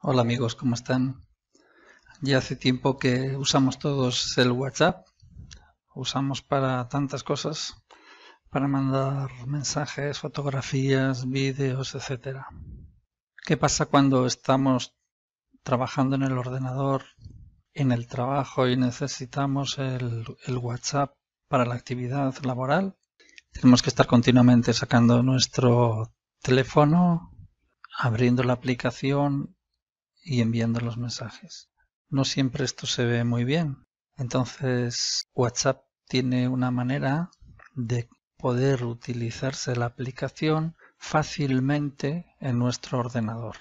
Hola amigos, ¿cómo están? Ya hace tiempo que usamos todos el WhatsApp, usamos para tantas cosas, para mandar mensajes, fotografías, vídeos, etc. ¿Qué pasa cuando estamos trabajando en el ordenador, en el trabajo y necesitamos el, el WhatsApp para la actividad laboral? Tenemos que estar continuamente sacando nuestro teléfono, abriendo la aplicación y enviando los mensajes. No siempre esto se ve muy bien. Entonces, WhatsApp tiene una manera de poder utilizarse la aplicación fácilmente en nuestro ordenador.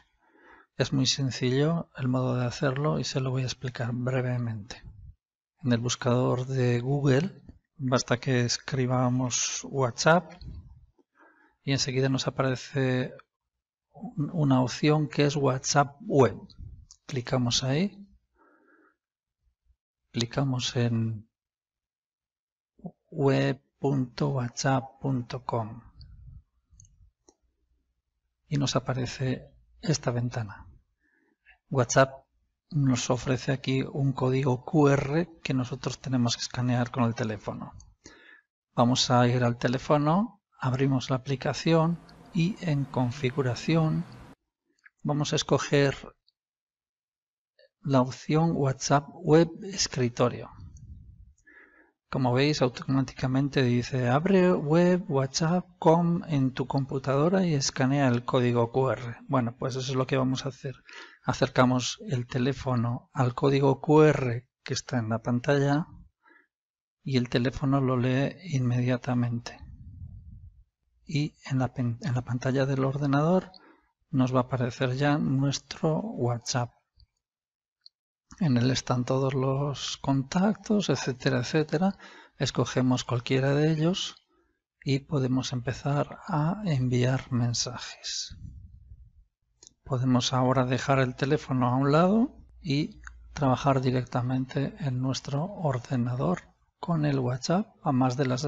Es muy sencillo el modo de hacerlo y se lo voy a explicar brevemente. En el buscador de Google basta que escribamos WhatsApp y enseguida nos aparece una opción que es WhatsApp Web. Clicamos ahí. Clicamos en web.whatsapp.com y nos aparece esta ventana. WhatsApp nos ofrece aquí un código QR que nosotros tenemos que escanear con el teléfono. Vamos a ir al teléfono, abrimos la aplicación y en configuración vamos a escoger la opción WhatsApp Web Escritorio. Como veis, automáticamente dice abre web whatsapp.com en tu computadora y escanea el código QR. Bueno, pues eso es lo que vamos a hacer. Acercamos el teléfono al código QR que está en la pantalla y el teléfono lo lee inmediatamente. Y en la, en la pantalla del ordenador nos va a aparecer ya nuestro WhatsApp. En él están todos los contactos, etcétera, etcétera. Escogemos cualquiera de ellos y podemos empezar a enviar mensajes. Podemos ahora dejar el teléfono a un lado y trabajar directamente en nuestro ordenador con el WhatsApp, a más de las,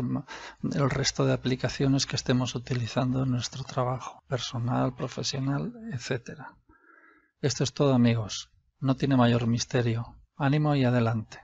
del resto de aplicaciones que estemos utilizando en nuestro trabajo personal, profesional, etcétera. Esto es todo amigos. No tiene mayor misterio. Ánimo y adelante.